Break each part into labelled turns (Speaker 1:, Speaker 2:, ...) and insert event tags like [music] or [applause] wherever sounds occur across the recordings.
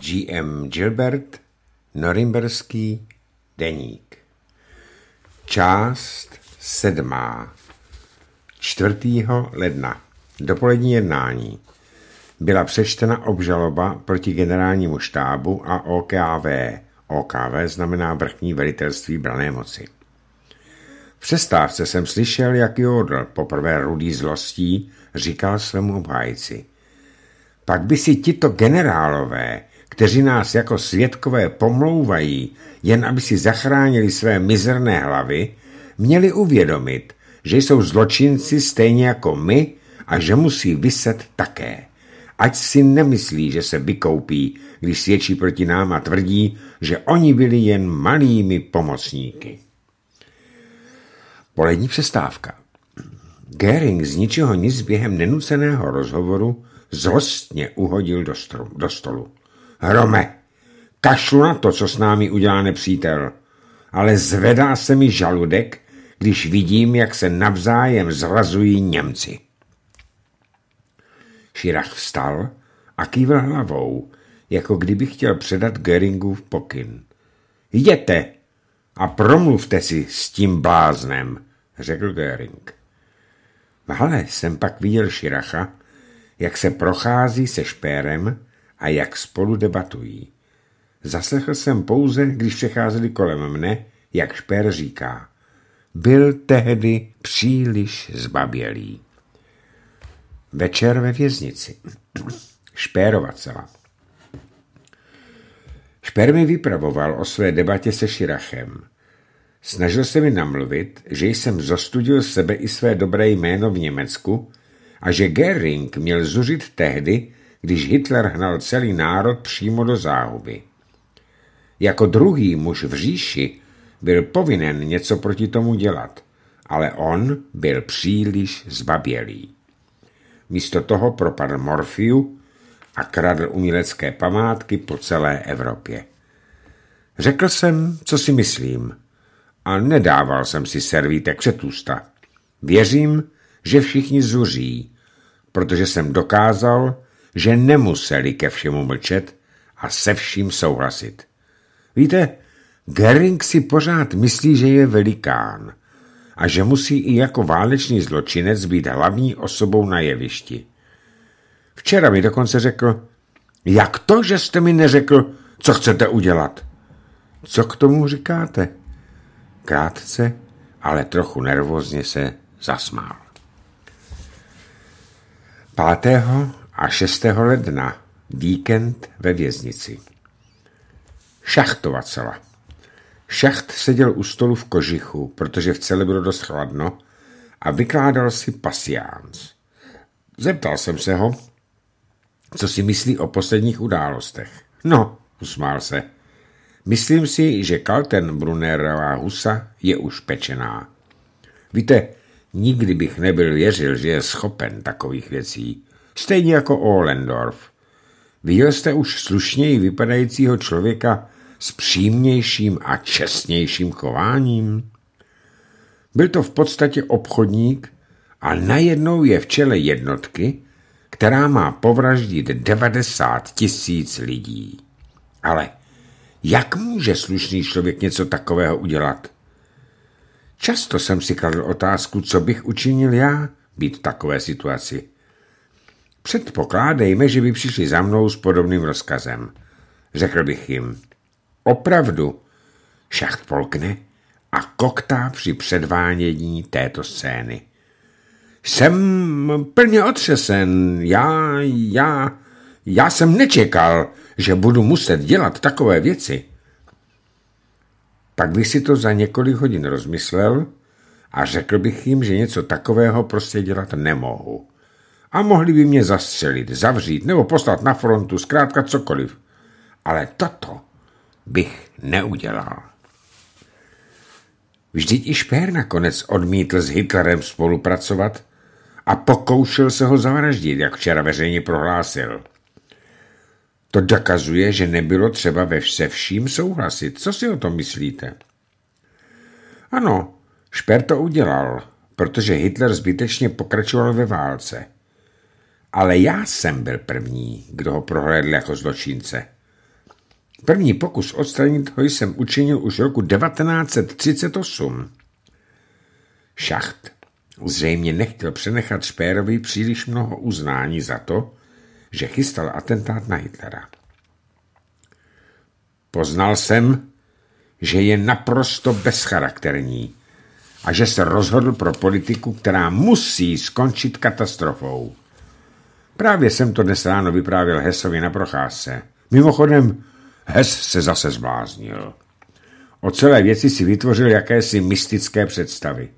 Speaker 1: G.M. Gilbert, Norimberský deník. Část sedmá. 4. ledna. Dopolední jednání. Byla přečtena obžaloba proti generálnímu štábu a OKV. OKV znamená vrchní velitelství brané moci. V přestávce jsem slyšel, jak Jodl, poprvé rudý zlostí, říkal svému obhájci. Pak by si tito generálové kteří nás jako světkové pomlouvají, jen aby si zachránili své mizerné hlavy, měli uvědomit, že jsou zločinci stejně jako my a že musí vyset také. Ať si nemyslí, že se vykoupí, když svědčí proti nám a tvrdí, že oni byli jen malými pomocníky. Polední přestávka. Gering z ničeho nic během nenuceného rozhovoru zlostně uhodil do, stru, do stolu. Hrome, kašlu na to, co s námi udělá nepřítel, ale zvedá se mi žaludek, když vidím, jak se navzájem zrazují Němci. Širach vstal a kývl hlavou, jako kdyby chtěl předat v pokyn. Jděte a promluvte si s tím bláznem, řekl Gering. Ale jsem pak viděl Širacha, jak se prochází se špérem a jak spolu debatují. Zaslechl jsem pouze, když přecházeli kolem mne, jak Šper říká. Byl tehdy příliš zbabělý. Večer ve věznici. Šperova celá. Šper mi vypravoval o své debatě se Širachem. Snažil se mi namluvit, že jsem zostudil sebe i své dobré jméno v Německu a že Gering měl zuřit tehdy, když Hitler hnal celý národ přímo do záhuby. Jako druhý muž v říši byl povinen něco proti tomu dělat, ale on byl příliš zbabělý. Místo toho propadl Morfiu a kradl umělecké památky po celé Evropě. Řekl jsem, co si myslím, a nedával jsem si servítek před ústa. Věřím, že všichni zuří, protože jsem dokázal, že nemuseli ke všemu mlčet a se vším souhlasit. Víte, Gering si pořád myslí, že je velikán a že musí i jako válečný zločinec být hlavní osobou na jevišti. Včera mi dokonce řekl, jak to, že jste mi neřekl, co chcete udělat? Co k tomu říkáte? Krátce, ale trochu nervózně se zasmál. Pátého a 6. ledna víkend ve věznici. Šachtova cela. Šacht seděl u stolu v kožichu, protože v cele bylo dost chladno, a vykládal si pasiáns. Zeptal jsem se ho, co si myslí o posledních událostech. No, usmál se. Myslím si, že Kaltenbrunnerová husa je už pečená. Víte, nikdy bych nebyl věřil, že je schopen takových věcí. Stejně jako Ohlendorf. Viděl jste už slušněji vypadajícího člověka s přímějším a čestnějším chováním? Byl to v podstatě obchodník a najednou je v čele jednotky, která má povraždit 90 tisíc lidí. Ale jak může slušný člověk něco takového udělat? Často jsem si kladl otázku, co bych učinil já být v takové situaci. Předpokládejme, že by přišli za mnou s podobným rozkazem. Řekl bych jim, opravdu, šacht polkne a koktá při předvádění této scény. Jsem plně otřesen, já, já, já jsem nečekal, že budu muset dělat takové věci. Pak bych si to za několik hodin rozmyslel a řekl bych jim, že něco takového prostě dělat nemohu a mohli by mě zastřelit, zavřít nebo poslat na frontu, zkrátka cokoliv. Ale toto bych neudělal. Vždyť i Špér nakonec odmítl s Hitlerem spolupracovat a pokoušel se ho zavraždit, jak včera veřejně prohlásil. To dokazuje, že nebylo třeba ve vše vším souhlasit. Co si o tom myslíte? Ano, Šper to udělal, protože Hitler zbytečně pokračoval ve válce – ale já jsem byl první, kdo ho prohlédl jako zločince. První pokus odstranit ho jsem učinil už roku 1938. Šacht zřejmě nechtěl přenechat Špérovi příliš mnoho uznání za to, že chystal atentát na Hitlera. Poznal jsem, že je naprosto bezcharakterní a že se rozhodl pro politiku, která musí skončit katastrofou. Právě jsem to dnes ráno vyprávěl Hesovi na procházce. Mimochodem, Hes se zase zbláznil. O celé věci si vytvořil jakési mystické představy.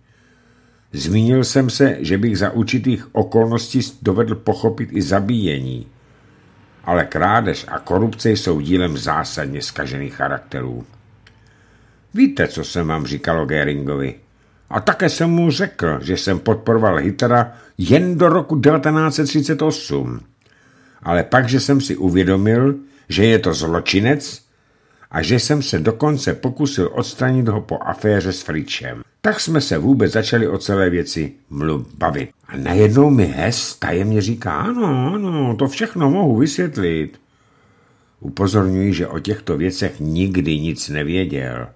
Speaker 1: Zmínil jsem se, že bych za určitých okolností dovedl pochopit i zabíjení. Ale krádež a korupce jsou dílem zásadně zkažených charakterů. Víte, co jsem vám říkal o Geringovi? A také jsem mu řekl, že jsem podporoval Hitlera jen do roku 1938. Ale pak, že jsem si uvědomil, že je to zločinec a že jsem se dokonce pokusil odstranit ho po aféře s Fričem. Tak jsme se vůbec začali o celé věci mluv bavit. A najednou mi Hes tajemně říká, ano, ano, to všechno mohu vysvětlit. Upozorňuji, že o těchto věcech nikdy nic nevěděl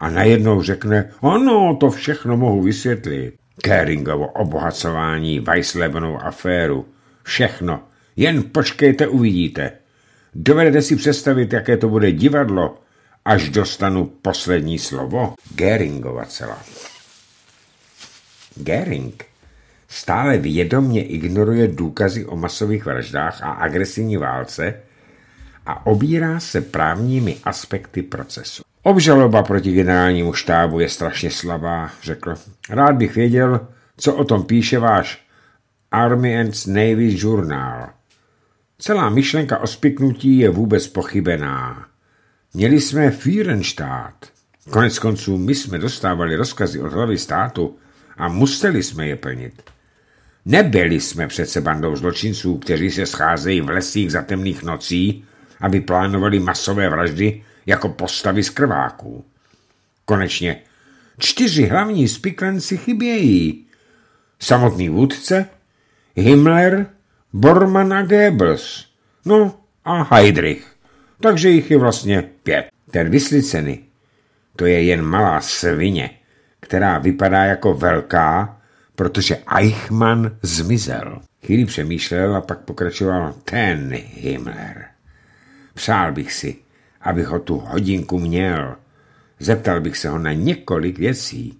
Speaker 1: a najednou řekne, ano, to všechno mohu vysvětlit. Keringovo obohacování, Weisslebenou aféru, všechno. Jen počkejte, uvidíte. Dovedete si představit, jaké to bude divadlo, až dostanu poslední slovo? Geringova cela. Gering stále vědomně ignoruje důkazy o masových vraždách a agresivní válce a obírá se právními aspekty procesu. Obžaloba proti generálnímu štábu je strašně slabá, řekl. Rád bych věděl, co o tom píše váš Army and Navy žurnál. Celá myšlenka o spiknutí je vůbec pochybená. Měli jsme Führenstaat. Konec konců my jsme dostávali rozkazy od hlavy státu a museli jsme je plnit. Nebyli jsme přece bandou zločinců, kteří se scházejí v lesích za temných nocí, aby plánovali masové vraždy jako postavy z krváků. Konečně čtyři hlavní spiklenci chybějí. Samotný vůdce, Himmler, Bormann a Goebbels, no a Heydrich. Takže jich je vlastně pět. Ten vyslicený, to je jen malá svině, která vypadá jako velká, protože Eichmann zmizel. Chvíli přemýšlel a pak pokračoval ten Himmler. Přál bych si, abych ho tu hodinku měl. Zeptal bych se ho na několik věcí.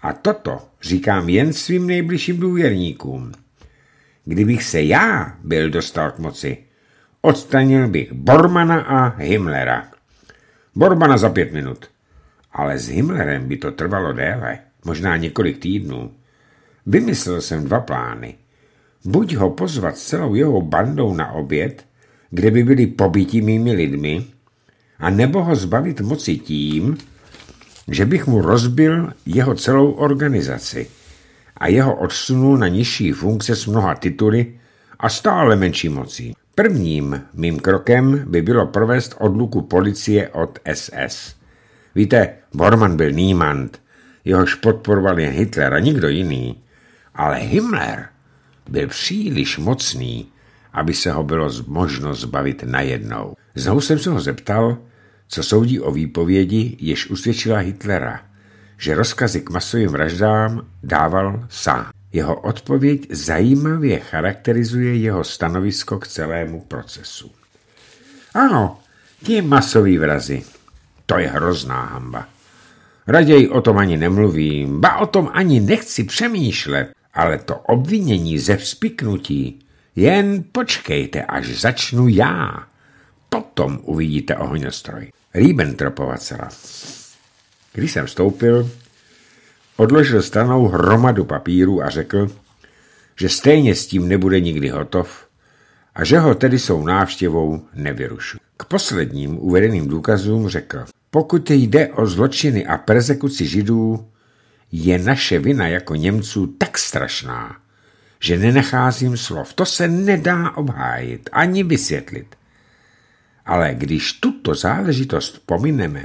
Speaker 1: A toto říkám jen svým nejbližším důvěrníkům. Kdybych se já byl dostal k moci, odstranil bych Bormana a Himmlera. Borbana za pět minut. Ale s Himmlerem by to trvalo déle, možná několik týdnů. Vymyslel jsem dva plány. Buď ho pozvat s celou jeho bandou na oběd, kde by byli pobiti mými lidmi, a nebo ho zbavit moci tím, že bych mu rozbil jeho celou organizaci a jeho odsunul na nižší funkce s mnoha tituly a stále menší mocí. Prvním mým krokem by bylo provést odluku policie od SS. Víte, Bormann byl Niemand, jehož podporoval jen Hitler a nikdo jiný. Ale Himmler byl příliš mocný, aby se ho bylo možno zbavit najednou. Znovu jsem se ho zeptal, co soudí o výpovědi, jež usvědčila Hitlera, že rozkazy k masovým vraždám dával sám. Jeho odpověď zajímavě charakterizuje jeho stanovisko k celému procesu. Ano, ti masoví vrazy. To je hrozná hamba. Raději o tom ani nemluvím, ba o tom ani nechci přemýšlet, ale to obvinění ze vzpiknutí, jen počkejte, až začnu já. Potom uvidíte ohňostroj. Ribbentropova cela. Když jsem vstoupil, odložil stranou hromadu papíru a řekl, že stejně s tím nebude nikdy hotov a že ho tedy svou návštěvou nevyrušu. K posledním uvedeným důkazům řekl, pokud jde o zločiny a persekuci židů, je naše vina jako Němců tak strašná, že nenacházím slov. To se nedá obhájit ani vysvětlit. Ale když tuto záležitost pomineme,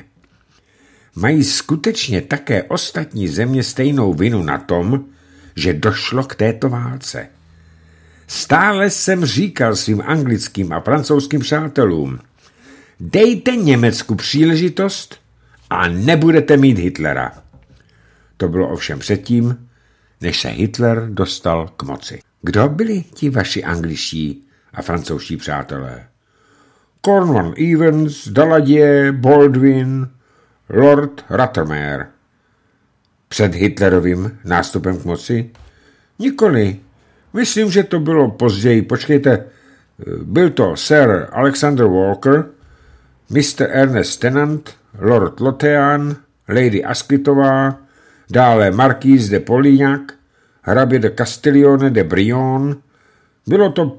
Speaker 1: mají skutečně také ostatní země stejnou vinu na tom, že došlo k této válce. Stále jsem říkal svým anglickým a francouzským přátelům, dejte Německu příležitost a nebudete mít Hitlera. To bylo ovšem předtím, než se Hitler dostal k moci. Kdo byli ti vaši angličtí a francouzští přátelé? Cornwall Evans, Daladier, Baldwin, Lord Ruthermer. Před Hitlerovým nástupem k moci? Nikoli. Myslím, že to bylo později. Počkejte, eh, byl to Sir Alexander Walker, Mr. Ernest Tennant, Lord Lothian, Lady Askytová, dále Marquise de Polignac, hrabě de Castiglione de Brion. Bylo to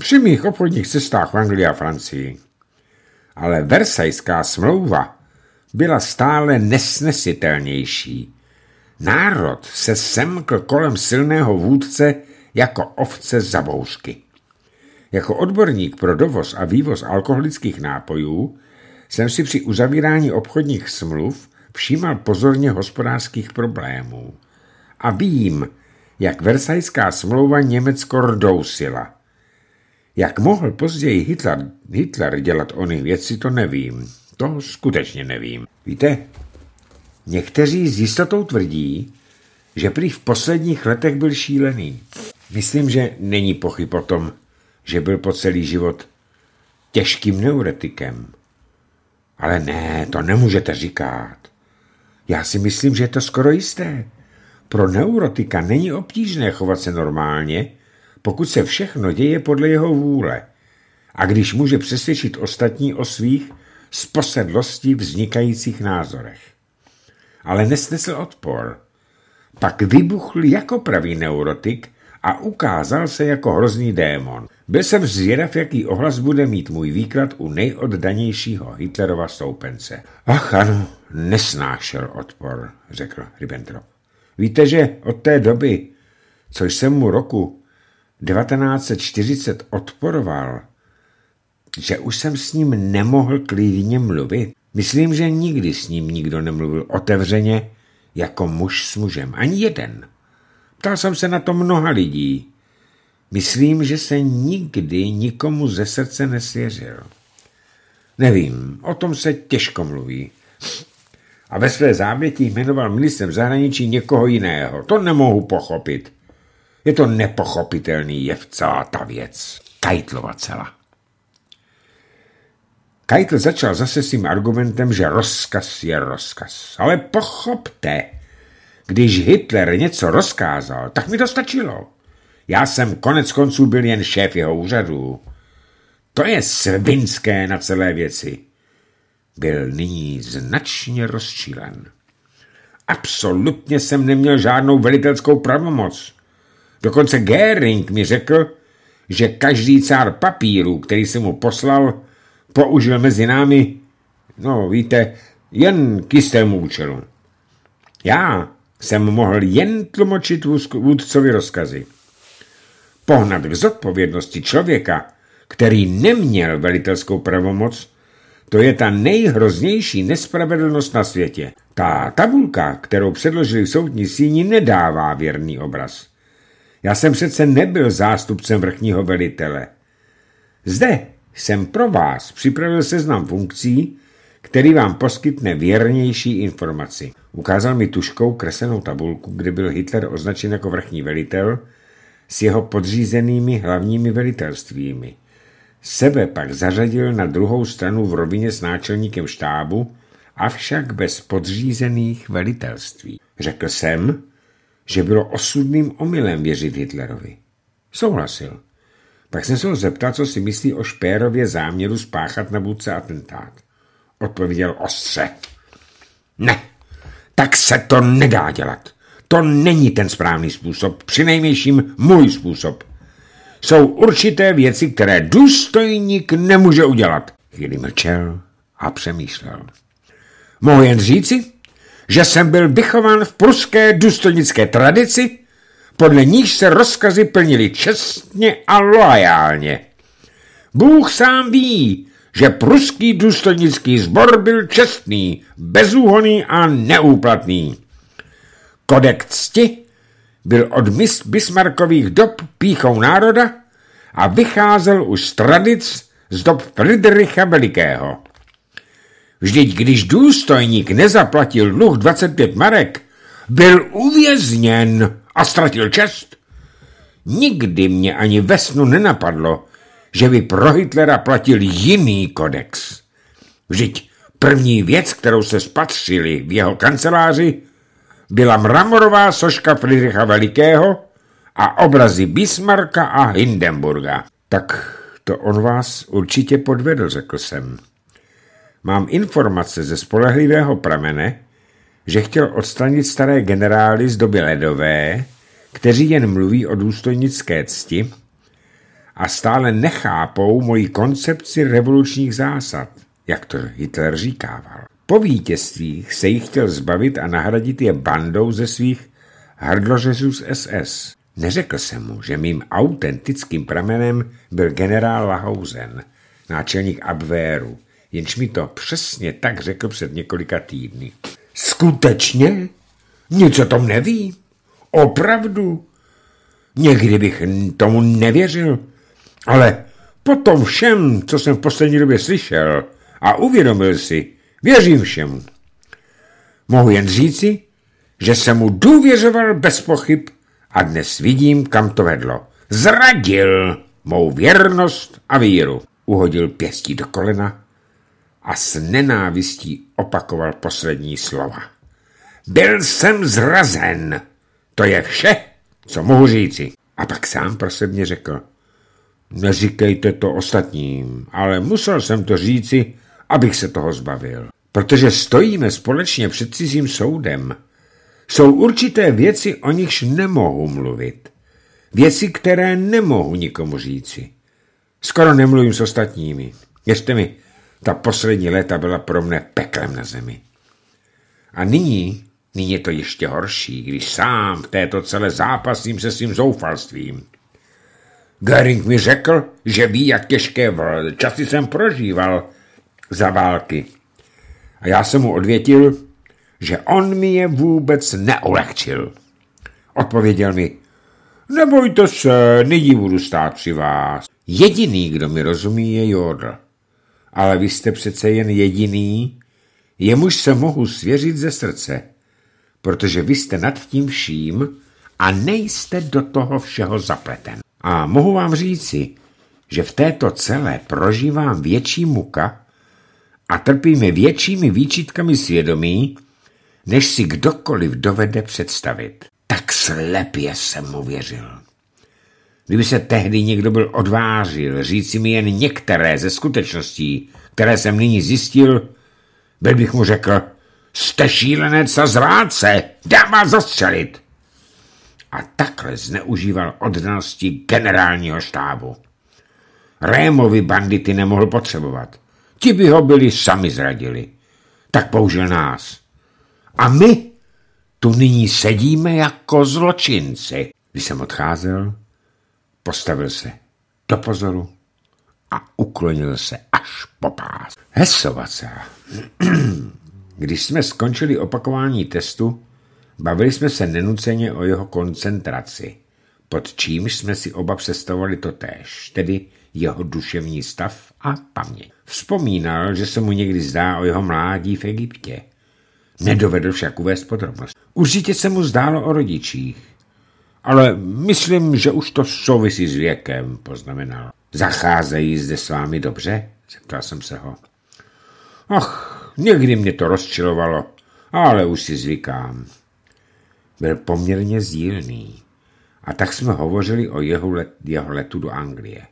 Speaker 1: při mých obchodních cestách v Anglii a Francii. Ale Versajská smlouva byla stále nesnesitelnější. Národ se semkl kolem silného vůdce jako ovce za bouřky. Jako odborník pro dovoz a vývoz alkoholických nápojů jsem si při uzavírání obchodních smluv všímal pozorně hospodářských problémů. A vím, jak Versajská smlouva Německo rdousila – jak mohl později Hitler, Hitler dělat ony věci, to nevím. To skutečně nevím. Víte, někteří s jistotou tvrdí, že prý v posledních letech byl šílený. Myslím, že není pochyb o tom, že byl po celý život těžkým neuretikem. Ale ne, to nemůžete říkat. Já si myslím, že je to skoro jisté. Pro neurotika není obtížné chovat se normálně pokud se všechno děje podle jeho vůle a když může přesvědčit ostatní o svých z vznikajících názorech. Ale nesnesl odpor. Pak vybuchl jako pravý neurotik a ukázal se jako hrozný démon. Byl jsem zvědav, jaký ohlas bude mít můj výklad u nejoddanějšího Hitlerova stoupence. Ach ano, nesnášel odpor, řekl Ribbentrop. Víte, že od té doby, což jsem mu roku 1940 odporoval, že už jsem s ním nemohl klidně mluvit. Myslím, že nikdy s ním nikdo nemluvil otevřeně jako muž s mužem. Ani jeden. Ptal jsem se na to mnoha lidí. Myslím, že se nikdy nikomu ze srdce nesvěřil. Nevím, o tom se těžko mluví. A ve své závěti jmenoval ministrem zahraničí někoho jiného. To nemohu pochopit. Je to nepochopitelný jev celá ta věc. Kajtlova celá. Kajtl začal zase s tím argumentem, že rozkaz je rozkaz. Ale pochopte, když Hitler něco rozkázal, tak mi to stačilo. Já jsem konec konců byl jen šéf jeho úřadu. To je svinské na celé věci. Byl nyní značně rozčílen. Absolutně jsem neměl žádnou velitelskou pravomoc. Dokonce Göring mi řekl, že každý cár papíru, který jsem mu poslal, použil mezi námi, no víte, jen k jistému účelu. Já jsem mohl jen tlumočit vůdcovi rozkazy. Pohnat v zodpovědnosti člověka, který neměl velitelskou pravomoc, to je ta nejhroznější nespravedlnost na světě. Ta tabulka, kterou předložili soudní síni, nedává věrný obraz. Já jsem přece nebyl zástupcem vrchního velitele. Zde jsem pro vás připravil seznam funkcí, který vám poskytne věrnější informaci. Ukázal mi tuškou kreslenou tabulku, kde byl Hitler označen jako vrchní velitel s jeho podřízenými hlavními velitelstvími. Sebe pak zařadil na druhou stranu v rovině s náčelníkem štábu, avšak bez podřízených velitelství. Řekl jsem, že bylo osudným omylem věřit Hitlerovi. Souhlasil. Pak jsem se ho zeptal, co si myslí o Špérově záměru spáchat na vůdce atentát. Odpověděl ostře. Ne, tak se to nedá dělat. To není ten správný způsob, přinejmenším můj způsob. Jsou určité věci, které důstojník nemůže udělat. Chvíli mlčel a přemýšlel. Mohu jen říci, že jsem byl vychován v pruské důstojnické tradici, podle níž se rozkazy plnili čestně a loajálně. Bůh sám ví, že pruský důstojnický sbor byl čestný, bezúhoný a neúplatný. Kodex cti byl od Bismarckových dob píchou národa a vycházel už z tradic z dob Friedricha Velikého. Vždyť když důstojník nezaplatil dluh 25 marek, byl uvězněn a ztratil čest. Nikdy mě ani ve snu nenapadlo, že by pro Hitlera platil jiný kodex. Vždyť první věc, kterou se spatřili v jeho kanceláři, byla mramorová soška Friedricha Velikého a obrazy Bismarcka a Hindenburga. Tak to on vás určitě podvedl, řekl jsem mám informace ze spolehlivého pramene, že chtěl odstranit staré generály z doby ledové, kteří jen mluví o důstojnické cti a stále nechápou moji koncepci revolučních zásad, jak to Hitler říkával. Po vítězstvích se jich chtěl zbavit a nahradit je bandou ze svých hrdlořezů z SS. Neřekl jsem mu, že mým autentickým pramenem byl generál Lahousen, náčelník Abwehru jenž mi to přesně tak řekl před několika týdny. Skutečně? Nic o tom neví? Opravdu? Někdy bych tomu nevěřil, ale po tom všem, co jsem v poslední době slyšel a uvědomil si, věřím všem. Mohu jen říci, že jsem mu důvěřoval bez pochyb a dnes vidím, kam to vedlo. Zradil mou věrnost a víru. Uhodil pěstí do kolena a s nenávistí opakoval poslední slova. Byl jsem zrazen. To je vše, co mohu říci. A pak sám pro sebe řekl. Neříkejte to ostatním, ale musel jsem to říci, abych se toho zbavil. Protože stojíme společně před cizím soudem. Jsou určité věci, o nichž nemohu mluvit. Věci, které nemohu nikomu říci. Skoro nemluvím s ostatními. Ještě mi, ta poslední léta byla pro mne peklem na zemi. A nyní, nyní je to ještě horší, když sám v této celé zápasím se svým zoufalstvím. Göring mi řekl, že ví, jak těžké časy jsem prožíval za války. A já jsem mu odvětil, že on mi je vůbec neulehčil. Odpověděl mi, nebojte se, nyní budu stát při vás. Jediný, kdo mi rozumí, je Jordl ale vy jste přece jen jediný, jemuž se mohu svěřit ze srdce, protože vy jste nad tím vším a nejste do toho všeho zapleten. A mohu vám říci, že v této celé prožívám větší muka a trpíme většími výčitkami svědomí, než si kdokoliv dovede představit. Tak slepě jsem mu věřil. Kdyby se tehdy někdo byl odvážil říci mi jen některé ze skutečností, které jsem nyní zjistil, byl bych mu řekl, jste šílenec a zráce, dám vás zastřelit. A takhle zneužíval oddanosti generálního štábu. Rémovi bandity nemohl potřebovat. Ti by ho byli sami zradili. Tak použil nás. A my tu nyní sedíme jako zločinci. Když jsem odcházel, Postavil se do pozoru a uklonil se až po pás. Hesovace. [clears throat] Když jsme skončili opakování testu, bavili jsme se nenuceně o jeho koncentraci, pod čímž jsme si oba představovali to též, tedy jeho duševní stav a paměť. Vzpomínal, že se mu někdy zdá o jeho mládí v Egyptě. Nedovedl však uvést podrobnost. Určitě se mu zdálo o rodičích, ale myslím, že už to souvisí s věkem, poznamenal. Zacházejí zde s vámi dobře? Zeptal jsem se ho. Ach, někdy mě to rozčilovalo, ale už si zvykám. Byl poměrně zílný a tak jsme hovořili o jeho, let, jeho letu do Anglie.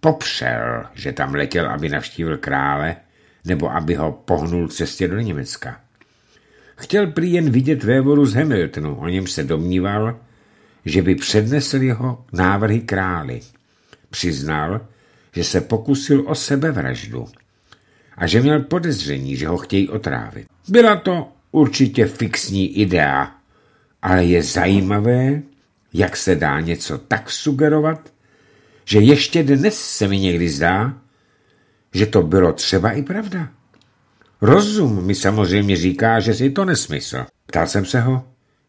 Speaker 1: Popřel, že tam letěl, aby navštívil krále, nebo aby ho pohnul cestě do Německa. Chtěl prý jen vidět vévoru z Hamiltonu, o něm se domníval, že by přednesl jeho návrhy králi. Přiznal, že se pokusil o sebevraždu a že měl podezření, že ho chtějí otrávit. Byla to určitě fixní idea, ale je zajímavé, jak se dá něco tak sugerovat, že ještě dnes se mi někdy zdá, že to bylo třeba i pravda. Rozum mi samozřejmě říká, že si to nesmysl. Ptal jsem se ho,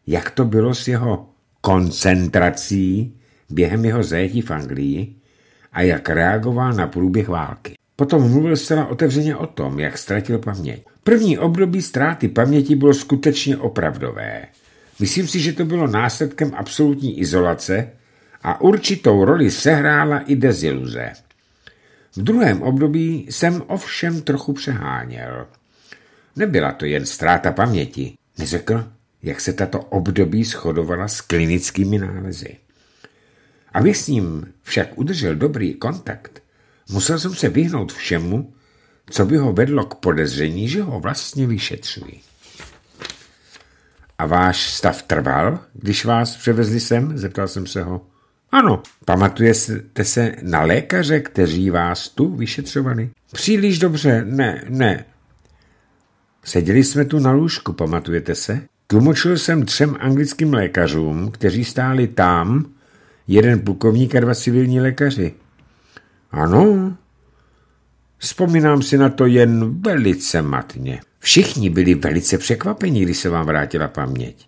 Speaker 1: jak to bylo s jeho koncentrací během jeho zajetí v Anglii a jak reagoval na průběh války. Potom mluvil zcela otevřeně o tom, jak ztratil paměť. První období ztráty paměti bylo skutečně opravdové. Myslím si, že to bylo následkem absolutní izolace a určitou roli sehrála i deziluze. V druhém období jsem ovšem trochu přeháněl. Nebyla to jen ztráta paměti, neřekl? jak se tato období shodovala s klinickými nálezy. Abych s ním však udržel dobrý kontakt, musel jsem se vyhnout všemu, co by ho vedlo k podezření, že ho vlastně vyšetřují. A váš stav trval, když vás převezli sem? Zeptal jsem se ho. Ano, pamatujete se na lékaře, kteří vás tu vyšetřovali? Příliš dobře, ne, ne. Seděli jsme tu na lůžku, pamatujete se? Tlumočil jsem třem anglickým lékařům, kteří stáli tam, jeden plukovník a dva civilní lékaři. Ano, vzpomínám si na to jen velice matně. Všichni byli velice překvapeni, když se vám vrátila paměť.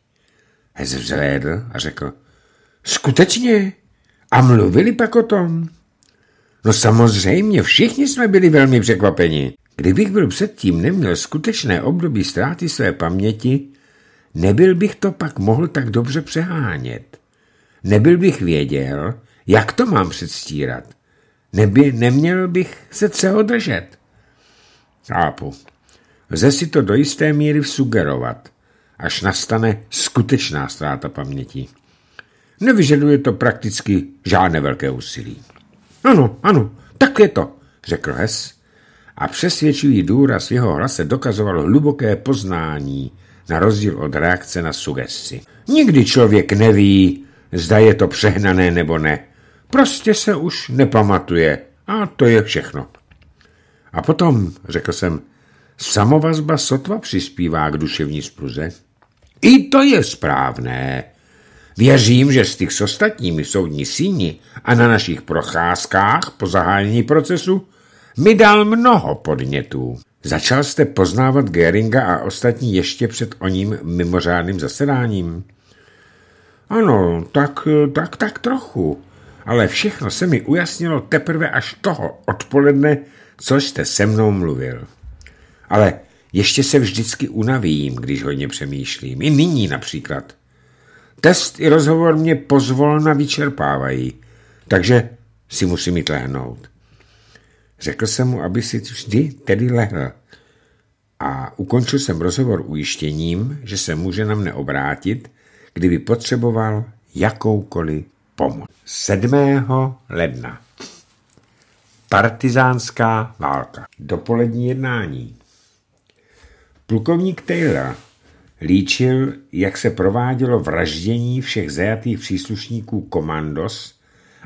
Speaker 1: Hez vzhlédl a řekl, skutečně? A mluvili pak o tom? No samozřejmě, všichni jsme byli velmi překvapeni. Kdybych byl předtím neměl skutečné období ztráty své paměti, Nebyl bych to pak mohl tak dobře přehánět. Nebyl bych věděl, jak to mám předstírat. Neby, neměl bych se třeho držet. Chápu. Lze si to do jisté míry sugerovat, až nastane skutečná ztráta paměti. Nevyžaduje to prakticky žádné velké úsilí. Ano, ano, tak je to, řekl Hes a přesvědčivý důraz jeho hlase dokazoval hluboké poznání, na rozdíl od reakce na sugesti. Nikdy člověk neví, zda je to přehnané nebo ne. Prostě se už nepamatuje a to je všechno. A potom, řekl jsem, samovazba sotva přispívá k duševní spruze. I to je správné. Věřím, že těch s ostatními soudní síni a na našich procházkách po zahájení procesu mi dal mnoho podnětů. Začal jste poznávat Geringa a ostatní ještě před oním mimořádným zasedáním? Ano, tak, tak, tak trochu. Ale všechno se mi ujasnilo teprve až toho odpoledne, co jste se mnou mluvil. Ale ještě se vždycky unavím, když hodně přemýšlím. I nyní například. Test i rozhovor mě pozvolna vyčerpávají, takže si musím jít lehnout. Řekl jsem mu, aby si vždy tedy lehl. A ukončil jsem rozhovor ujištěním, že se může na mne obrátit, kdyby potřeboval jakoukoliv pomoc. 7. ledna. Partizánská válka. Dopolední jednání. Plukovník Taylor líčil, jak se provádělo vraždění všech zajatých příslušníků komandos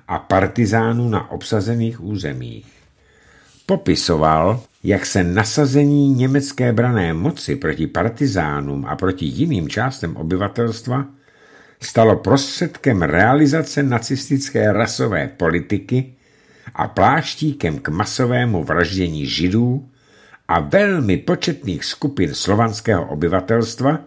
Speaker 1: a partizánů na obsazených územích popisoval, jak se nasazení německé brané moci proti partizánům a proti jiným částem obyvatelstva stalo prostředkem realizace nacistické rasové politiky a pláštíkem k masovému vraždění židů a velmi početných skupin slovanského obyvatelstva,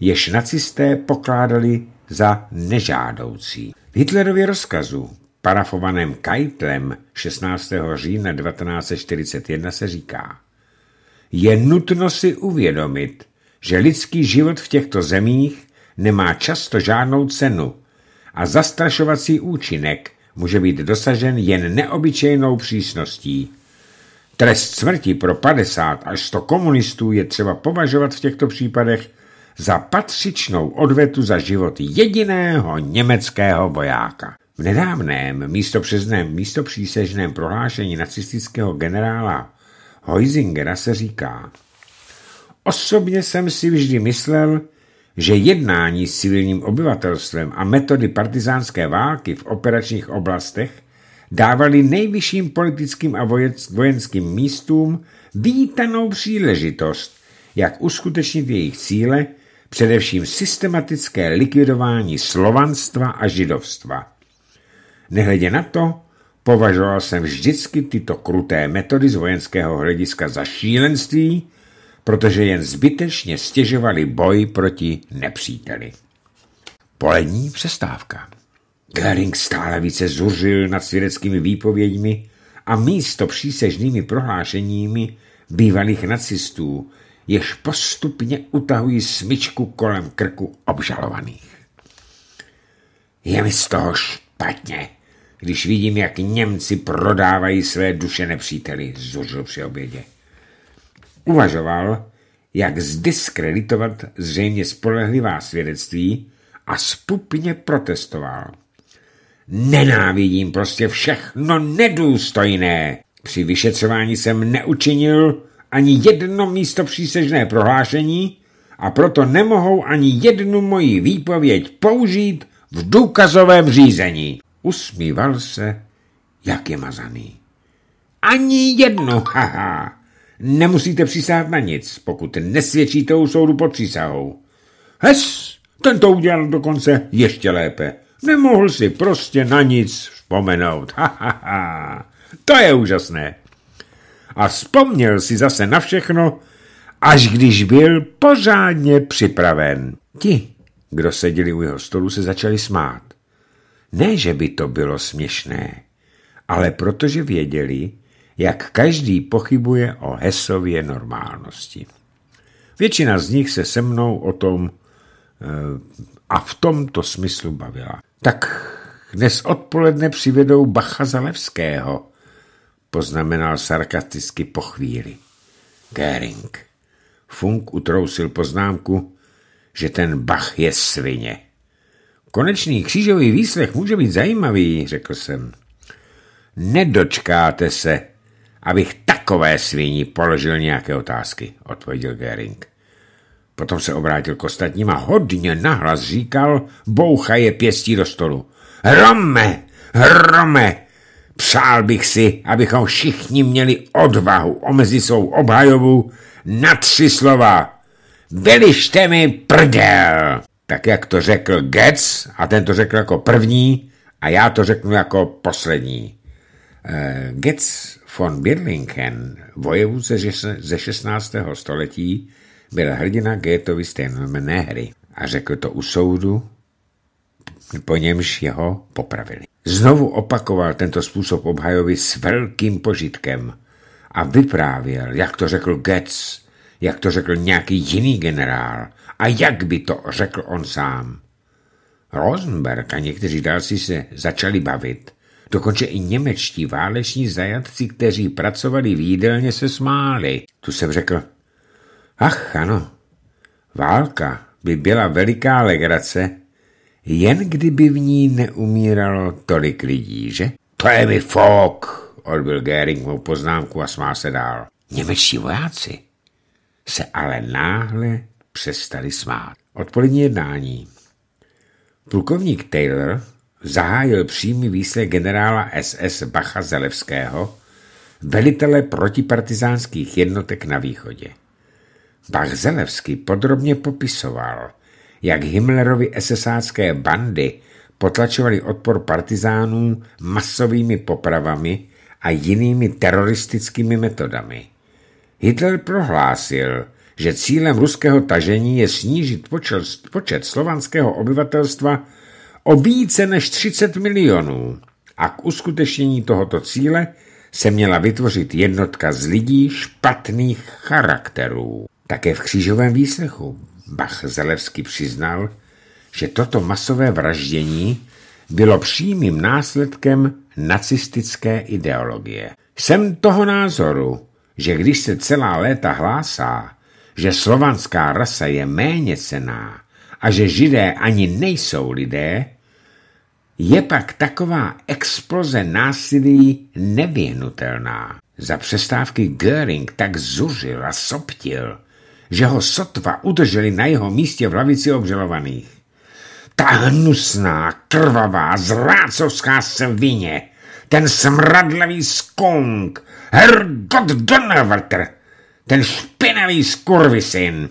Speaker 1: jež nacisté pokládali za nežádoucí. Hitlerovi rozkazu parafovaném kajtlem 16. října 1941 se říká Je nutno si uvědomit, že lidský život v těchto zemích nemá často žádnou cenu a zastrašovací účinek může být dosažen jen neobyčejnou přísností. Trest smrti pro 50 až 100 komunistů je třeba považovat v těchto případech za patřičnou odvetu za život jediného německého vojáka. V nedávném místo místopřísežném prohlášení nacistického generála Heusingera se říká Osobně jsem si vždy myslel, že jednání s civilním obyvatelstvem a metody partizánské války v operačních oblastech dávali nejvyšším politickým a vojenským místům vítanou příležitost, jak uskutečnit jejich cíle, především systematické likvidování slovanstva a židovstva. Nehledě na to, považoval jsem vždycky tyto kruté metody z vojenského hlediska za šílenství, protože jen zbytečně stěžovali boj proti nepříteli. Polední přestávka. Göring stále více zuřil nad svědeckými výpověďmi a místo přísežnými prohlášeními bývalých nacistů, jež postupně utahují smyčku kolem krku obžalovaných. Je mi z toho špatně, když vidím, jak Němci prodávají své duše nepříteli, zuřil při obědě. Uvažoval, jak zdiskreditovat zřejmě spolehlivá svědectví a spupně protestoval. Nenávidím prostě všechno nedůstojné. Při vyšetřování jsem neučinil ani jedno místo přísežné prohlášení a proto nemohou ani jednu moji výpověď použít v důkazovém řízení. Usmíval se, jak je mazaný. Ani jedno, haha. Nemusíte přísát na nic, pokud nesvědčíte u soudu pod přísahou. Hes, ten to udělal dokonce ještě lépe. Nemohl si prostě na nic vzpomenout. Ha, ha, ha. To je úžasné. A vzpomněl si zase na všechno, až když byl pořádně připraven. Ti, kdo seděli u jeho stolu, se začali smát. Ne, že by to bylo směšné, ale protože věděli, jak každý pochybuje o Hesově normálnosti. Většina z nich se se mnou o tom eh, a v tomto smyslu bavila. Tak dnes odpoledne přivedou Bacha Zalevského, poznamenal sarkasticky po chvíli. Göring. Funk utrousil poznámku, že ten Bach je svině. Konečný křížový výslech může být zajímavý, řekl jsem. Nedočkáte se, abych takové sviní položil nějaké otázky, odpověděl Gering. Potom se obrátil k ostatním a hodně nahlas říkal, boucha je pěstí do stolu. Hrome, hrome, přál bych si, abychom všichni měli odvahu omezit svou obhajovu na tři slova. Vylište mi prdel! tak jak to řekl Getz, a ten to řekl jako první, a já to řeknu jako poslední. Eh, Getz von Birlingen, vojevůce ze 16. století, byl hrdina Goethovy stejnojmenné hry a řekl to u soudu, po němž jeho popravili. Znovu opakoval tento způsob obhajoby s velkým požitkem a vyprávěl, jak to řekl Goetz, jak to řekl nějaký jiný generál, a jak by to řekl on sám? Rosenberg a někteří další se začali bavit. Dokonce i němečtí váleční zajatci, kteří pracovali v jídelně, se smáli. Tu jsem řekl, ach ano, válka by byla veliká legrace, jen kdyby v ní neumíralo tolik lidí, že? To je mi fok, odbil Gering mou poznámku a smál se dál. Němečtí vojáci se ale náhle přestali smát. Odpolední jednání. Plukovník Taylor zahájil přímý výslech generála SS Bacha Zelevského, velitele protipartizánských jednotek na východě. Bach Zelevský podrobně popisoval, jak Himmlerovi SSácké bandy potlačovali odpor partizánů masovými popravami a jinými teroristickými metodami. Hitler prohlásil, že cílem ruského tažení je snížit počet, počet slovanského obyvatelstva o více než 30 milionů a k uskutečnění tohoto cíle se měla vytvořit jednotka z lidí špatných charakterů. Také v křížovém výslechu Bach Zelevsky přiznal, že toto masové vraždění bylo přímým následkem nacistické ideologie. Jsem toho názoru, že když se celá léta hlásá, že slovanská rasa je méně cená a že židé ani nejsou lidé, je pak taková exploze násilí nevyhnutelná. Za přestávky Göring tak zuřil a soptil, že ho sotva udrželi na jeho místě v lavici obžalovaných. Ta hnusná, krvavá, zrácovská svině, ten smradlavý skunk, Herr Gott Donnerwetter, ten špinavý skurvisin.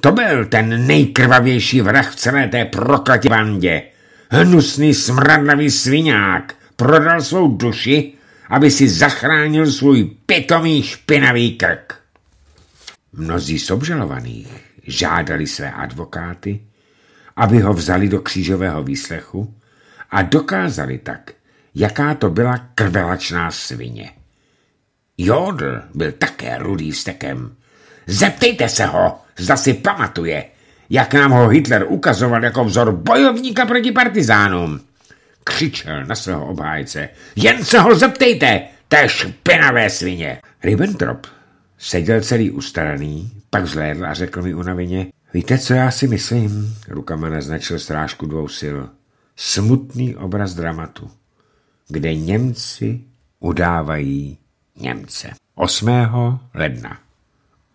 Speaker 1: To byl ten nejkrvavější vrah v celé té prokletí bandě. Hnusný smradlavý svinák prodal svou duši, aby si zachránil svůj pitomý špinavý krk. Mnozí z obžalovaných žádali své advokáty, aby ho vzali do křížového výslechu a dokázali tak, jaká to byla krvelačná svině. Jodl byl také rudý stekem. Zeptejte se ho, zda si pamatuje, jak nám ho Hitler ukazoval jako vzor bojovníka proti partizánům. Křičel na svého obhájce. Jen se ho zeptejte, té špinavé svině. Ribbentrop seděl celý ustaraný, pak zlédl a řekl mi unaveně, víte, co já si myslím? Rukama naznačil strážku dvou sil. Smutný obraz dramatu, kde Němci udávají Němce. 8. ledna.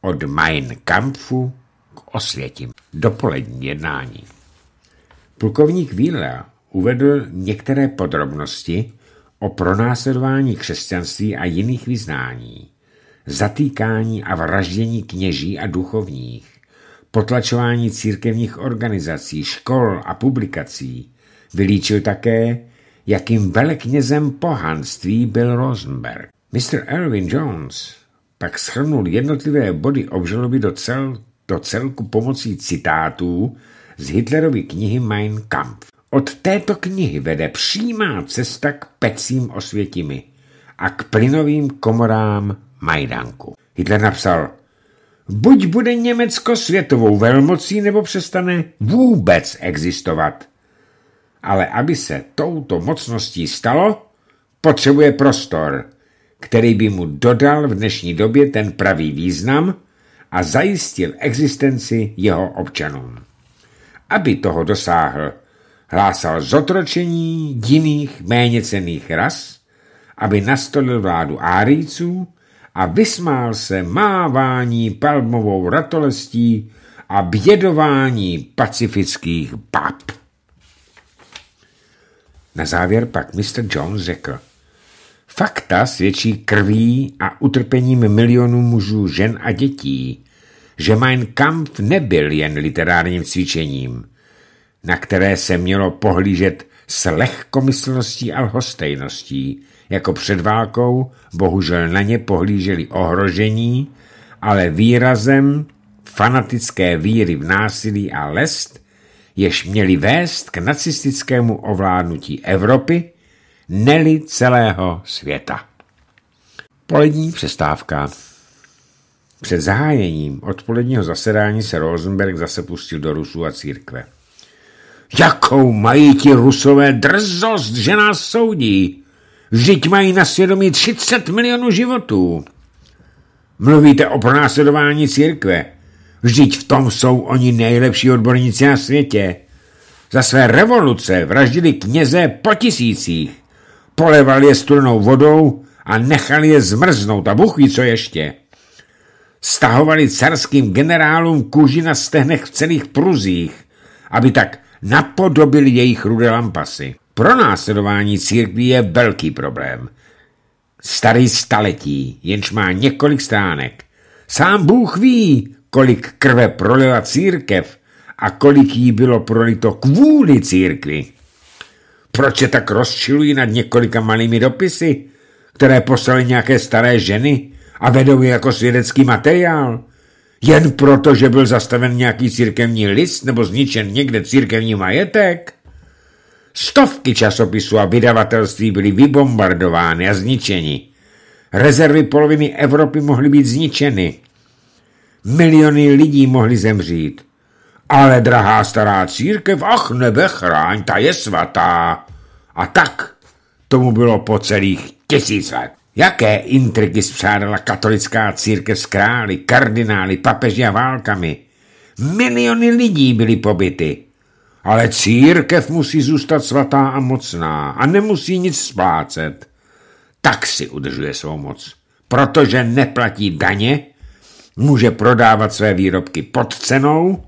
Speaker 1: Od Mein Kampfu k osvětím Dopolední jednání. Plukovník Víla uvedl některé podrobnosti o pronásledování křesťanství a jiných vyznání, zatýkání a vraždění kněží a duchovních, potlačování církevních organizací, škol a publikací. Vylíčil také, jakým veleknězem pohanství byl Rosenberg. Mr. Erwin Jones pak shrnul jednotlivé body obžaloby do, cel, do celku pomocí citátů z Hitlerovy knihy Mein Kampf. Od této knihy vede přímá cesta k pecím osvětimi a k plynovým komorám Majdanku. Hitler napsal, buď bude Německo světovou velmocí, nebo přestane vůbec existovat. Ale aby se touto mocností stalo, potřebuje prostor který by mu dodal v dnešní době ten pravý význam a zajistil existenci jeho občanům. Aby toho dosáhl, hlásal zotročení jiných méněcených ras, aby nastolil vládu árijců a vysmál se mávání palmovou ratolestí a bědování pacifických bab. Na závěr pak Mr. Jones řekl – Fakta svědčí krví a utrpením milionů mužů, žen a dětí, že Mein Kampf nebyl jen literárním cvičením, na které se mělo pohlížet s lehkomyslností a lhostejností, jako před válkou bohužel na ně pohlíželi ohrožení, ale výrazem fanatické víry v násilí a lest, jež měli vést k nacistickému ovládnutí Evropy neli celého světa. Polední přestávka. Před zahájením odpoledního zasedání se Rosenberg zase pustil do Rusů a církve. Jakou mají ti Rusové drzost, že nás soudí? Vždyť mají na svědomí 30 milionů životů. Mluvíte o pronásledování církve. Vždyť v tom jsou oni nejlepší odborníci na světě. Za své revoluce vraždili kněze po tisících poleval je studenou vodou a nechal je zmrznout a Bůh ví, co ještě. Stahovali carským generálům kůži na stehnech v celých pruzích, aby tak napodobili jejich rudé lampasy. Pro následování církví je velký problém. Starý staletí, jenž má několik stránek. Sám Bůh ví, kolik krve prolila církev a kolik jí bylo prolito kvůli církvi. Proč se tak rozčilují nad několika malými dopisy, které poslali nějaké staré ženy a vedou je jako svědecký materiál? Jen proto, že byl zastaven nějaký církevní list nebo zničen někde církevní majetek? Stovky časopisů a vydavatelství byly vybombardovány a zničeni. Rezervy poloviny Evropy mohly být zničeny. Miliony lidí mohly zemřít. Ale drahá stará církev, ach nebe chráň, ta je svatá. A tak tomu bylo po celých tisíc let. Jaké intrigy spřádala katolická církev s králi, kardinály, papeži a válkami. Miliony lidí byly pobyty. Ale církev musí zůstat svatá a mocná a nemusí nic splácet. Tak si udržuje svou moc. Protože neplatí daně, může prodávat své výrobky pod cenou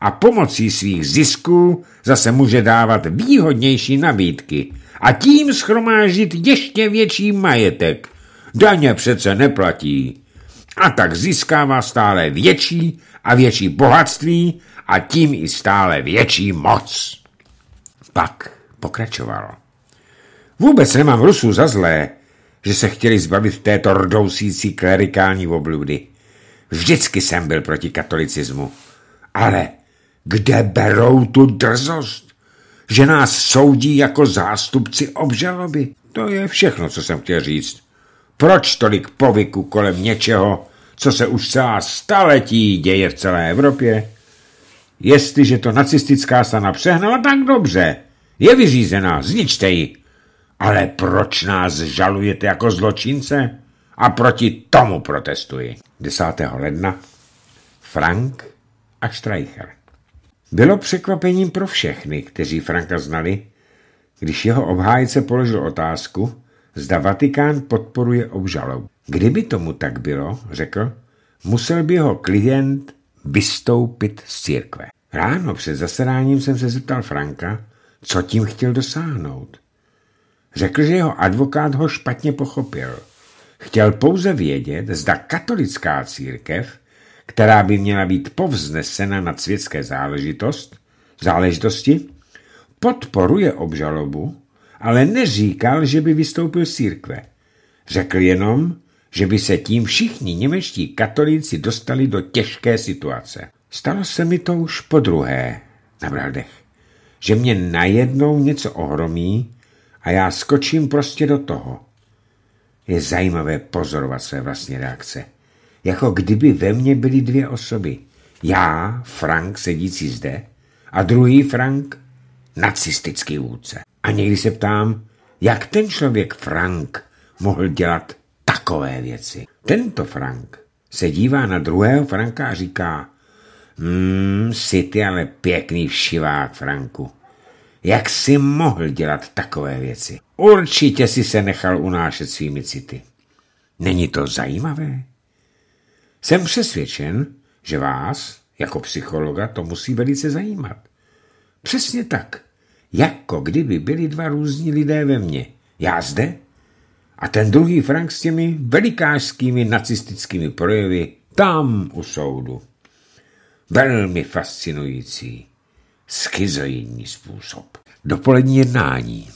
Speaker 1: a pomocí svých zisků zase může dávat výhodnější nabídky a tím schromáždit ještě větší majetek. Daně přece neplatí. A tak získává stále větší a větší bohatství a tím i stále větší moc. Pak pokračoval. Vůbec nemám Rusů za zlé, že se chtěli zbavit této rdousící klerikální obludy. Vždycky jsem byl proti katolicismu, ale kde berou tu drzost, že nás soudí jako zástupci obžaloby? To je všechno, co jsem chtěl říct. Proč tolik povyku kolem něčeho, co se už celá staletí děje v celé Evropě? Jestliže to nacistická strana přehnala, tak dobře. Je vyřízená, zničte ji. Ale proč nás žalujete jako zločince? A proti tomu protestuji. 10. ledna Frank a Streicher. Bylo překvapením pro všechny, kteří Franka znali, když jeho obhájce položil otázku, zda Vatikán podporuje obžalobu. Kdyby tomu tak bylo, řekl, musel by jeho klient vystoupit z církve. Ráno před zasedáním jsem se zeptal Franka, co tím chtěl dosáhnout. Řekl, že jeho advokát ho špatně pochopil. Chtěl pouze vědět, zda katolická církev která by měla být povznesena na světské záležitost, záležitosti, podporuje obžalobu, ale neříkal, že by vystoupil z církve. Řekl jenom, že by se tím všichni němečtí katolíci dostali do těžké situace. Stalo se mi to už po druhé, nabral dech, že mě najednou něco ohromí a já skočím prostě do toho. Je zajímavé pozorovat své vlastní reakce jako kdyby ve mně byly dvě osoby. Já, Frank, sedící zde, a druhý Frank, nacistický vůdce. A někdy se ptám, jak ten člověk Frank mohl dělat takové věci. Tento Frank se dívá na druhého Franka a říká, hmm, jsi ty ale pěkný všivák, Franku. Jak jsi mohl dělat takové věci? Určitě si se nechal unášet svými city. Není to zajímavé? Jsem přesvědčen, že vás, jako psychologa, to musí velice zajímat. Přesně tak. Jako kdyby byli dva různí lidé ve mně. Já zde a ten druhý Frank s těmi velikářskými nacistickými projevy tam u soudu. Velmi fascinující, schizoidní způsob. Dopolední jednání.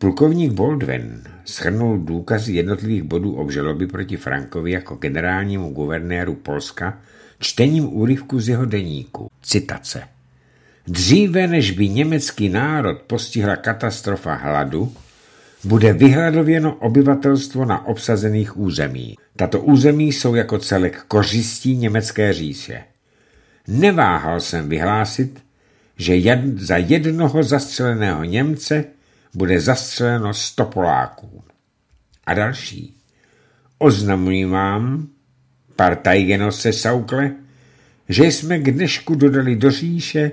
Speaker 1: Plukovník Baldwin shrnul důkazy jednotlivých bodů obžaloby proti Frankovi jako generálnímu guvernéru Polska čtením úryvku z jeho deníku. Citace. Dříve než by německý národ postihla katastrofa hladu, bude vyhladověno obyvatelstvo na obsazených území. Tato území jsou jako celek kořistí německé říše. Neváhal jsem vyhlásit, že jed, za jednoho zastřeleného Němce bude zastřeleno 100 Poláků. A další. Oznamuji vám, partaj se Saukle, že jsme k dnešku dodali do říše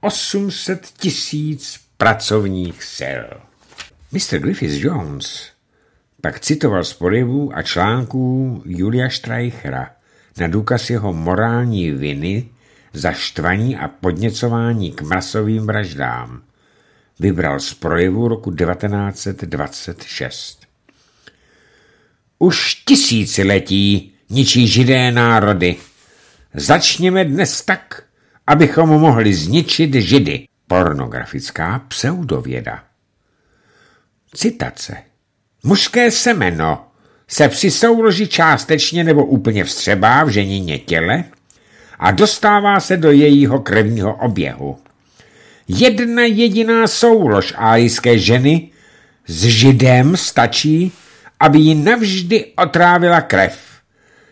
Speaker 1: 800 tisíc pracovních sil. Mr. Griffith Jones pak citoval z polivů a článků Julia Streichera na důkaz jeho morální viny za štvaní a podněcování k masovým vraždám vybral z projevu roku 1926. Už tisíciletí ničí židé národy. Začněme dnes tak, abychom mohli zničit židy. Pornografická pseudověda. Citace. Mužské semeno se při souloži částečně nebo úplně vstřebá v ženině těle a dostává se do jejího krevního oběhu. Jedna jediná soulož árijské ženy s židem stačí, aby ji navždy otrávila krev.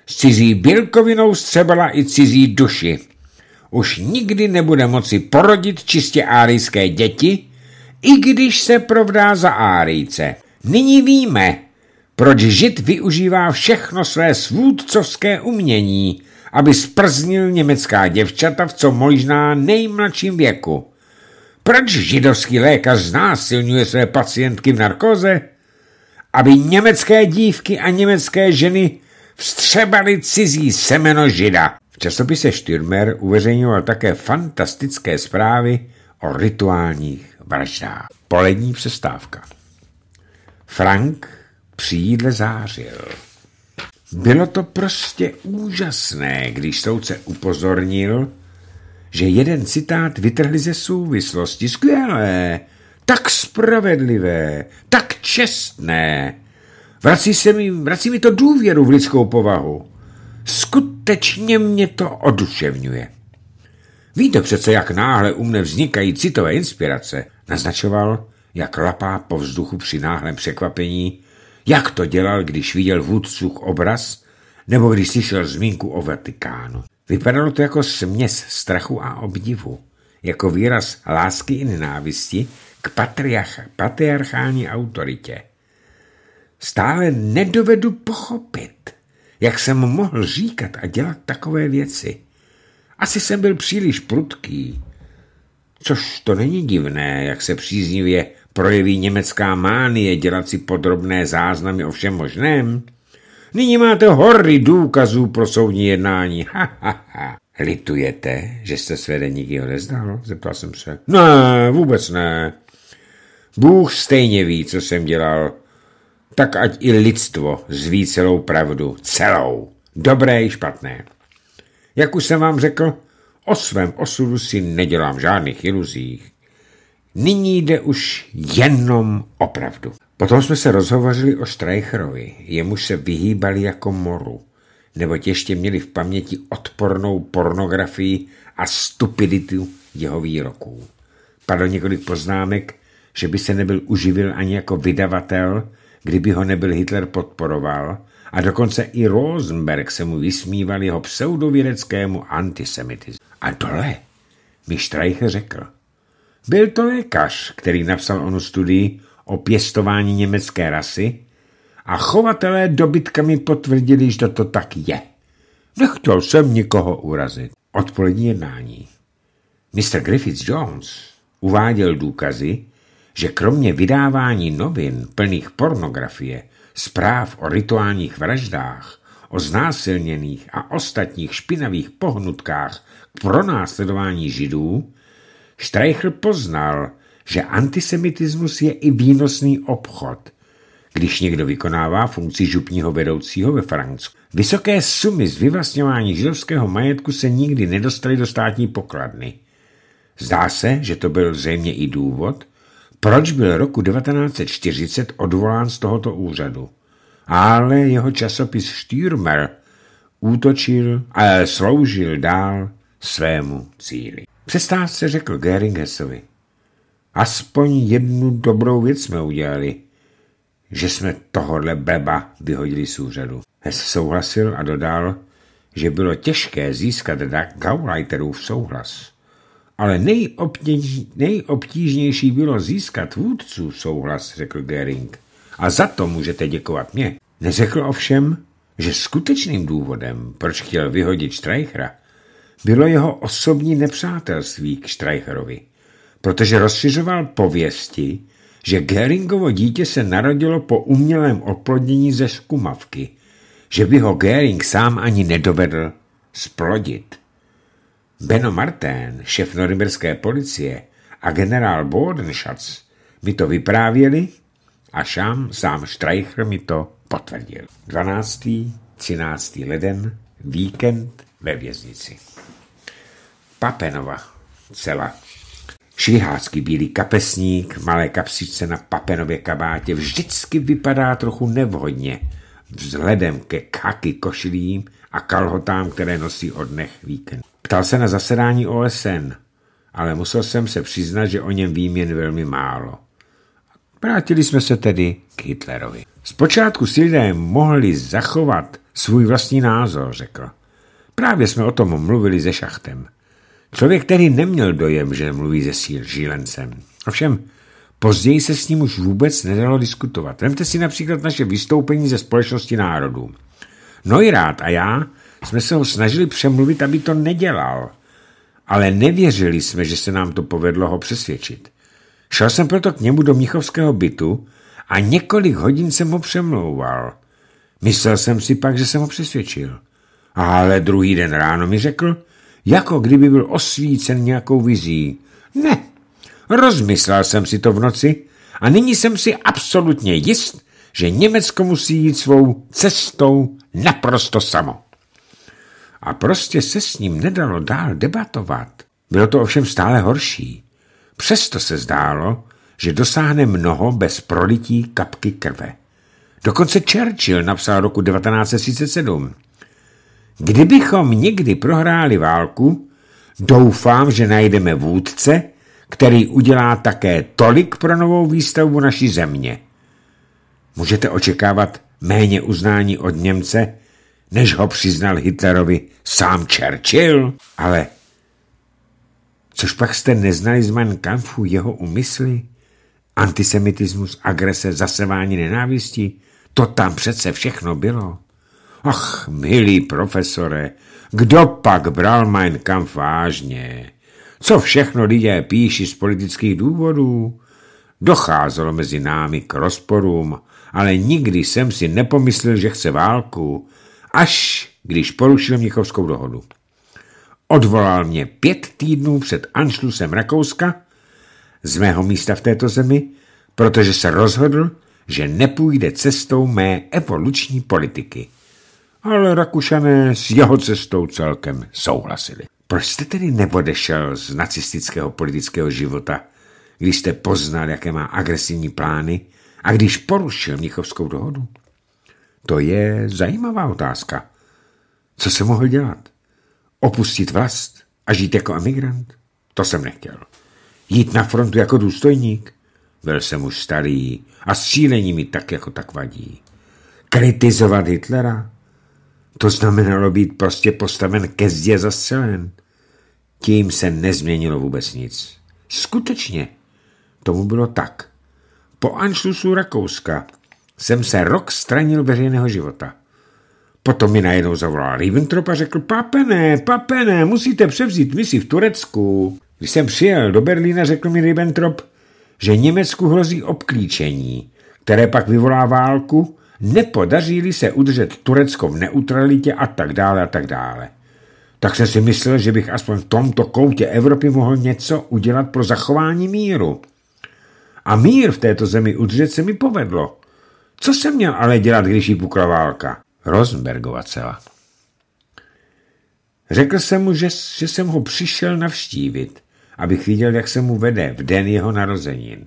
Speaker 1: S cizí bílkovinou střebala i cizí duši. Už nikdy nebude moci porodit čistě árijské děti, i když se provdá za árijce. Nyní víme, proč Žid využívá všechno své svůdcovské umění, aby sprznil německá děvčata v co možná nejmladším věku. Proč židovský lékař znásilňuje své pacientky v narkóze? Aby německé dívky a německé ženy vstřebali cizí semeno žida. V časopise Stürmer uveřejňoval také fantastické zprávy o rituálních vraždách. Polední přestávka. Frank při jídle zářil. Bylo to prostě úžasné, když soudce upozornil, že jeden citát vytrhli ze souvislosti. Skvělé, tak spravedlivé, tak čestné. Vrací, se mi, vrací mi to důvěru v lidskou povahu. Skutečně mě to oduševňuje. Víte přece, jak náhle u mne vznikají citové inspirace, naznačoval, jak lapá po vzduchu při náhlém překvapení, jak to dělal, když viděl v Vůdcův obraz, nebo když slyšel zmínku o Vatikánu. Vypadalo to jako směs strachu a obdivu, jako výraz lásky i nenávisti k patriarch patriarchální autoritě. Stále nedovedu pochopit, jak jsem mohl říkat a dělat takové věci. Asi jsem byl příliš prudký, což to není divné, jak se příznivě projeví německá mánie dělat si podrobné záznamy o všem možném. Nyní máte hory důkazů pro soudní jednání. Ha, ha, ha. Litujete, že jste své jeho nezdal? Zeptal jsem se. Ne, vůbec ne. Bůh stejně ví, co jsem dělal. Tak ať i lidstvo zví celou pravdu. Celou. Dobré i špatné. Jak už jsem vám řekl, o svém osudu si nedělám žádných iluzích. Nyní jde už jenom o pravdu. Potom jsme se rozhovořili o Streicherovi, jemuž se vyhýbali jako moru, nebo ještě měli v paměti odpornou pornografii a stupiditu jeho výroků. Padlo několik poznámek, že by se nebyl uživil ani jako vydavatel, kdyby ho nebyl Hitler podporoval, a dokonce i Rosenberg se mu vysmíval jeho pseudovědeckému antisemitismu. A dole mi Streicher řekl – byl to lékař, který napsal onu studii o pěstování německé rasy a chovatelé dobytkami potvrdili, že to tak je. Nechtěl jsem nikoho urazit. Odpolední jednání. Mr. Griffith Jones uváděl důkazy, že kromě vydávání novin plných pornografie, zpráv o rituálních vraždách, o znásilněných a ostatních špinavých pohnutkách k pronásledování židů, Streichl poznal, že antisemitismus je i výnosný obchod, když někdo vykonává funkci župního vedoucího ve Francku. Vysoké sumy z vyvlastňování židovského majetku se nikdy nedostaly do státní pokladny. Zdá se, že to byl zřejmě i důvod, proč byl roku 1940 odvolán z tohoto úřadu. Ale jeho časopis Stürmer útočil a sloužil dál svému cíli přestávce řekl Geringesovi. Aspoň jednu dobrou věc jsme udělali, že jsme tohohle beba vyhodili z úřadu. Hes souhlasil a dodal, že bylo těžké získat Gauleiterův souhlas. Ale nejobtížnější bylo získat vůdců souhlas, řekl Gering. A za to můžete děkovat mě. Neřekl ovšem, že skutečným důvodem, proč chtěl vyhodit Streichera, bylo jeho osobní nepřátelství k Streicherovi, protože rozšiřoval pověsti, že Geringovo dítě se narodilo po umělém oplodnění ze skumavky, že by ho Gering sám ani nedovedl splodit. Beno Martén, šef norimberské policie, a generál Bordenschatz mi to vyprávěli a šám sám Streicher mi to potvrdil. 12. 13. leden, víkend ve věznici. Papenova cela. Švihácky bílý kapesník, malé kapsičce na papenově kabátě vždycky vypadá trochu nevhodně vzhledem ke kaky košilím a kalhotám, které nosí od nech víkend. Ptal se na zasedání OSN, ale musel jsem se přiznat, že o něm vím jen velmi málo. Vrátili jsme se tedy k Hitlerovi. Zpočátku si lidé mohli zachovat svůj vlastní názor, řekl. Právě jsme o tom mluvili se Šachtem. Člověk který neměl dojem, že mluví se síl šílencem. Ovšem, později se s ním už vůbec nedalo diskutovat. Vemte si například naše vystoupení ze společnosti národů. Neurát a já jsme se ho snažili přemluvit, aby to nedělal. Ale nevěřili jsme, že se nám to povedlo ho přesvědčit. Šel jsem proto k němu do Michovského bytu a několik hodin jsem ho přemlouval. Myslel jsem si pak, že jsem ho přesvědčil. Ale druhý den ráno mi řekl, jako kdyby byl osvícen nějakou vizí. Ne, rozmyslel jsem si to v noci a nyní jsem si absolutně jist, že Německo musí jít svou cestou naprosto samo. A prostě se s ním nedalo dál debatovat. Bylo to ovšem stále horší. Přesto se zdálo, že dosáhne mnoho bez prolití kapky krve. Dokonce Churchill napsal roku 1937. Kdybychom někdy prohráli válku, doufám, že najdeme vůdce, který udělá také tolik pro novou výstavbu naší země. Můžete očekávat méně uznání od Němce, než ho přiznal Hitlerovi sám Churchill, ale což pak jste neznali z Mein Kampfu jeho úmysly? Antisemitismus, agrese, zasevání nenávistí? To tam přece všechno bylo. Ach, milý profesore, kdo pak bral Mein Kampf vážně? Co všechno lidé píší z politických důvodů? Docházelo mezi námi k rozporům, ale nikdy jsem si nepomyslel, že chce válku, až když porušil Měchovskou dohodu. Odvolal mě pět týdnů před Anšlusem Rakouska z mého místa v této zemi, protože se rozhodl, že nepůjde cestou mé evoluční politiky ale Rakušané s jeho cestou celkem souhlasili. Proč jste tedy nevodešel z nacistického politického života, když jste poznal, jaké má agresivní plány a když porušil Mnichovskou dohodu? To je zajímavá otázka. Co se mohl dělat? Opustit vlast a žít jako emigrant? To jsem nechtěl. Jít na frontu jako důstojník? Byl jsem už starý a střílení mi tak jako tak vadí. Kritizovat Hitlera? To znamenalo být prostě postaven ke zdě zastřelen. Tím se nezměnilo vůbec nic. Skutečně, tomu bylo tak. Po Anšlusu Rakouska jsem se rok stranil veřejného života. Potom mi najednou zavolal Ribbentrop a řekl, papené, papené, musíte převzít misi v Turecku. Když jsem přijel do Berlína, řekl mi Ribbentrop, že Německu hrozí obklíčení, které pak vyvolá válku nepodaří se udržet Turecko v neutralitě a tak dále a tak dále. Tak jsem si myslel, že bych aspoň v tomto koutě Evropy mohl něco udělat pro zachování míru. A mír v této zemi udržet se mi povedlo. Co jsem měl ale dělat, když jí pukla válka? Rosenbergova cela. Řekl jsem mu, že, že jsem ho přišel navštívit, abych viděl, jak se mu vede v den jeho narozenin.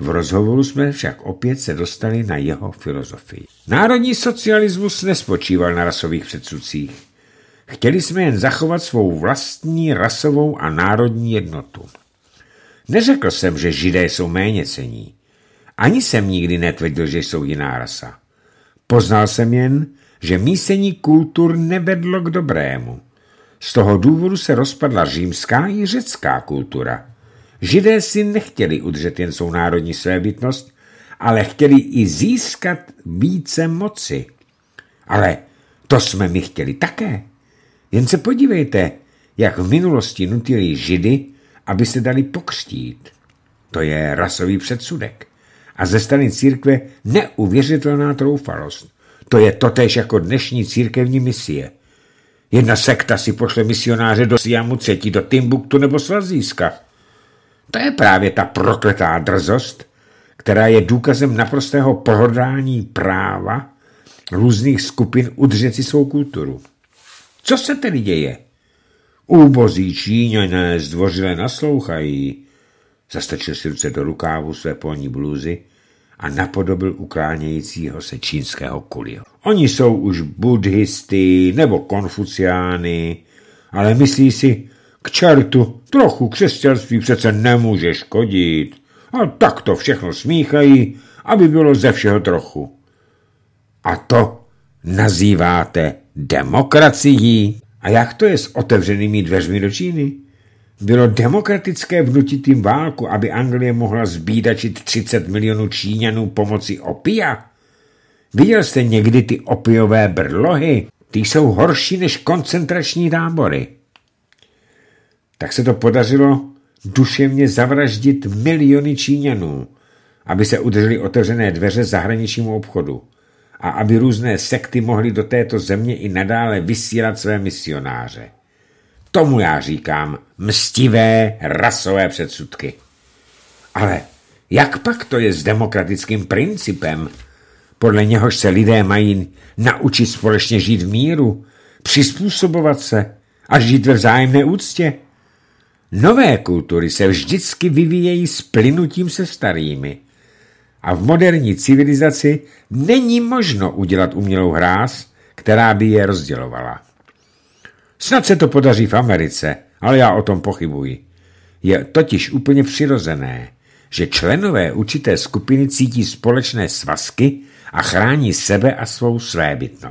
Speaker 1: V rozhovoru jsme však opět se dostali na jeho filozofii. Národní socialismus nespočíval na rasových předsudcích. Chtěli jsme jen zachovat svou vlastní rasovou a národní jednotu. Neřekl jsem, že židé jsou méně cení. Ani jsem nikdy netvrdil, že jsou jiná rasa. Poznal jsem jen, že mísení kultur nevedlo k dobrému. Z toho důvodu se rozpadla římská i řecká kultura – Židé si nechtěli udržet jen svou národní svébytnost, ale chtěli i získat více moci. Ale to jsme my chtěli také. Jen se podívejte, jak v minulosti nutili Židy, aby se dali pokřtít. To je rasový předsudek. A ze strany církve neuvěřitelná troufalost. To je totéž jako dnešní církevní misie. Jedna sekta si pošle misionáře do Siamu, třetí do Timbuktu nebo Slazíska. To je právě ta prokletá drzost, která je důkazem naprostého pohodání práva různých skupin udržet si svou kulturu. Co se tedy děje? Úbozí číňané zdvořile naslouchají. Zastačil si ruce do rukávu své polní blůzy a napodobil ukránějícího se čínského kulio. Oni jsou už buddhisty nebo konfuciány, ale myslí si, k čertu, trochu křesťanství přece nemůže škodit. A tak to všechno smíchají, aby bylo ze všeho trochu. A to nazýváte demokracií? A jak to je s otevřenými dveřmi do Číny? Bylo demokratické vnutit jim válku, aby Anglie mohla zbídačit 30 milionů Číňanů pomocí opia? Viděl jste někdy ty opiové brlohy? Ty jsou horší než koncentrační tábory tak se to podařilo duševně zavraždit miliony Číňanů, aby se udržely otevřené dveře zahraničnímu obchodu a aby různé sekty mohly do této země i nadále vysílat své misionáře. Tomu já říkám mstivé rasové předsudky. Ale jak pak to je s demokratickým principem? Podle něhož se lidé mají naučit společně žít v míru, přizpůsobovat se a žít ve vzájemné úctě. Nové kultury se vždycky vyvíjejí s plynutím se starými. A v moderní civilizaci není možno udělat umělou hráz, která by je rozdělovala. Snad se to podaří v Americe, ale já o tom pochybuji. Je totiž úplně přirozené, že členové určité skupiny cítí společné svazky a chrání sebe a svou svébytnost.